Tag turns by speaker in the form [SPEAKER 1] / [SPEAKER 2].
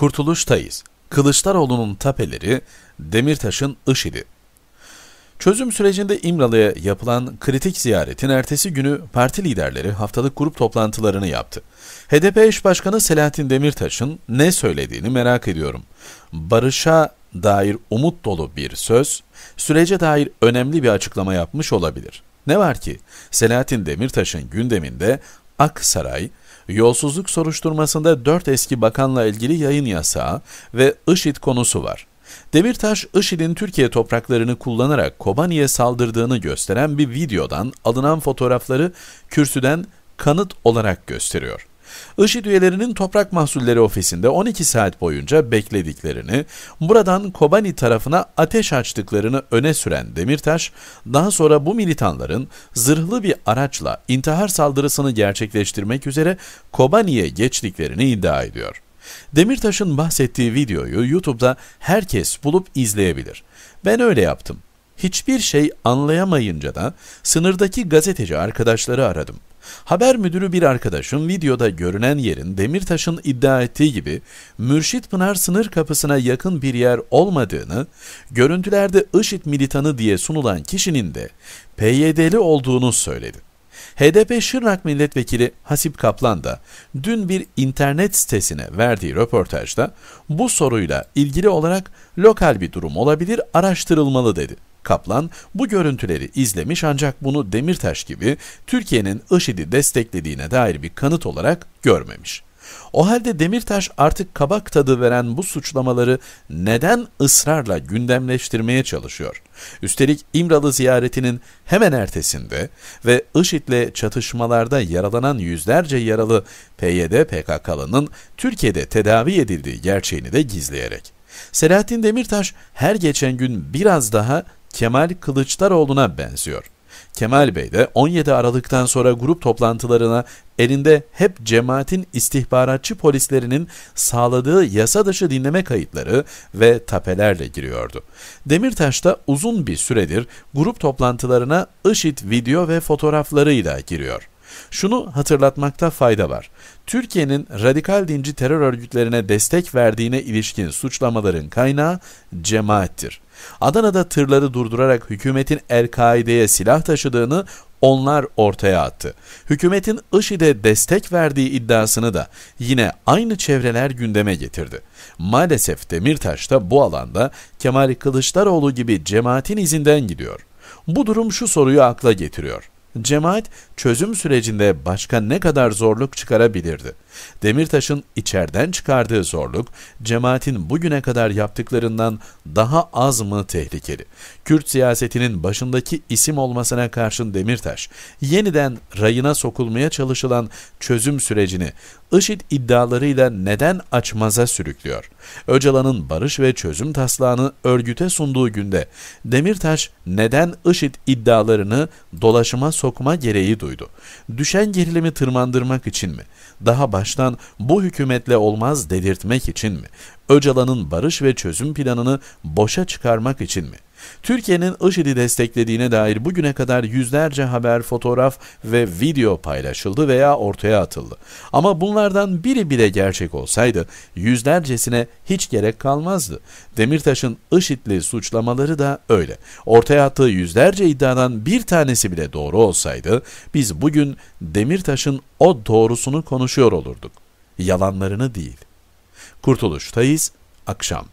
[SPEAKER 1] Kurtuluştayız. Kılıçdaroğlu'nun tapeleri, Demirtaş'ın IŞİD'i. Çözüm sürecinde İmralı'ya yapılan kritik ziyaretin ertesi günü parti liderleri haftalık grup toplantılarını yaptı. HDP eş başkanı Selahattin Demirtaş'ın ne söylediğini merak ediyorum. Barışa dair umut dolu bir söz, sürece dair önemli bir açıklama yapmış olabilir. Ne var ki Selahattin Demirtaş'ın gündeminde Aksaray, yolsuzluk soruşturmasında dört eski bakanla ilgili yayın yasağı ve IŞİD konusu var. Demirtaş, IŞİD'in Türkiye topraklarını kullanarak Kobani'ye saldırdığını gösteren bir videodan alınan fotoğrafları kürsüden kanıt olarak gösteriyor. IŞİD üyelerinin toprak mahsulleri ofisinde 12 saat boyunca beklediklerini, buradan Kobani tarafına ateş açtıklarını öne süren Demirtaş, daha sonra bu militanların zırhlı bir araçla intihar saldırısını gerçekleştirmek üzere Kobani'ye geçtiklerini iddia ediyor. Demirtaş'ın bahsettiği videoyu YouTube'da herkes bulup izleyebilir. Ben öyle yaptım. Hiçbir şey anlayamayınca da sınırdaki gazeteci arkadaşları aradım. Haber müdürü bir arkadaşım videoda görünen yerin Demirtaş'ın iddia ettiği gibi Mürşit Pınar sınır kapısına yakın bir yer olmadığını, görüntülerde IŞİD militanı diye sunulan kişinin de PYD'li olduğunu söyledi. HDP Şırnak Milletvekili Hasip Kaplan da dün bir internet sitesine verdiği röportajda bu soruyla ilgili olarak lokal bir durum olabilir araştırılmalı dedi. Kaplan bu görüntüleri izlemiş ancak bunu Demirtaş gibi Türkiye'nin IŞİD'i desteklediğine dair bir kanıt olarak görmemiş. O halde Demirtaş artık kabak tadı veren bu suçlamaları neden ısrarla gündemleştirmeye çalışıyor? Üstelik İmralı ziyaretinin hemen ertesinde ve IŞİD'le çatışmalarda yaralanan yüzlerce yaralı PYD PKK'lının Türkiye'de tedavi edildiği gerçeğini de gizleyerek. Selahattin Demirtaş her geçen gün biraz daha Kemal Kılıçdaroğlu'na benziyor. Kemal Bey de 17 Aralık'tan sonra grup toplantılarına elinde hep cemaatin istihbaratçı polislerinin sağladığı yasa dışı dinleme kayıtları ve tapelerle giriyordu. Demirtaş da uzun bir süredir grup toplantılarına IŞİD video ve fotoğraflarıyla giriyor. Şunu hatırlatmakta fayda var. Türkiye'nin radikal dinci terör örgütlerine destek verdiğine ilişkin suçlamaların kaynağı cemaattir. Adana'da tırları durdurarak hükümetin El-Kaide'ye silah taşıdığını onlar ortaya attı. Hükümetin IŞİD'e destek verdiği iddiasını da yine aynı çevreler gündeme getirdi. Maalesef Demirtaş da bu alanda Kemal Kılıçdaroğlu gibi cemaatin izinden gidiyor. Bu durum şu soruyu akla getiriyor. Cemaat çözüm sürecinde başka ne kadar zorluk çıkarabilirdi? Demirtaş'ın içerden çıkardığı zorluk, cemaatin bugüne kadar yaptıklarından daha az mı tehlikeli? Kürt siyasetinin başındaki isim olmasına karşın Demirtaş, yeniden rayına sokulmaya çalışılan çözüm sürecini IŞİD iddialarıyla neden açmaza sürüklüyor? Öcalan'ın barış ve çözüm taslağını örgüte sunduğu günde Demirtaş neden IŞİD iddialarını dolaşıma sokma gereği duydu. Düşen gerilimi tırmandırmak için mi? Daha baştan bu hükümetle olmaz dedirtmek için mi? Öcalan'ın barış ve çözüm planını boşa çıkarmak için mi? Türkiye'nin IŞİD'i desteklediğine dair bugüne kadar yüzlerce haber, fotoğraf ve video paylaşıldı veya ortaya atıldı. Ama bunlardan biri bile gerçek olsaydı yüzlercesine hiç gerek kalmazdı. Demirtaş'ın IŞİD'li suçlamaları da öyle. Ortaya attığı yüzlerce iddiadan bir tanesi bile doğru olsaydı biz bugün Demirtaş'ın o doğrusunu konuşuyor olurduk. Yalanlarını değil. Kurtuluş Tayyiz, akşam.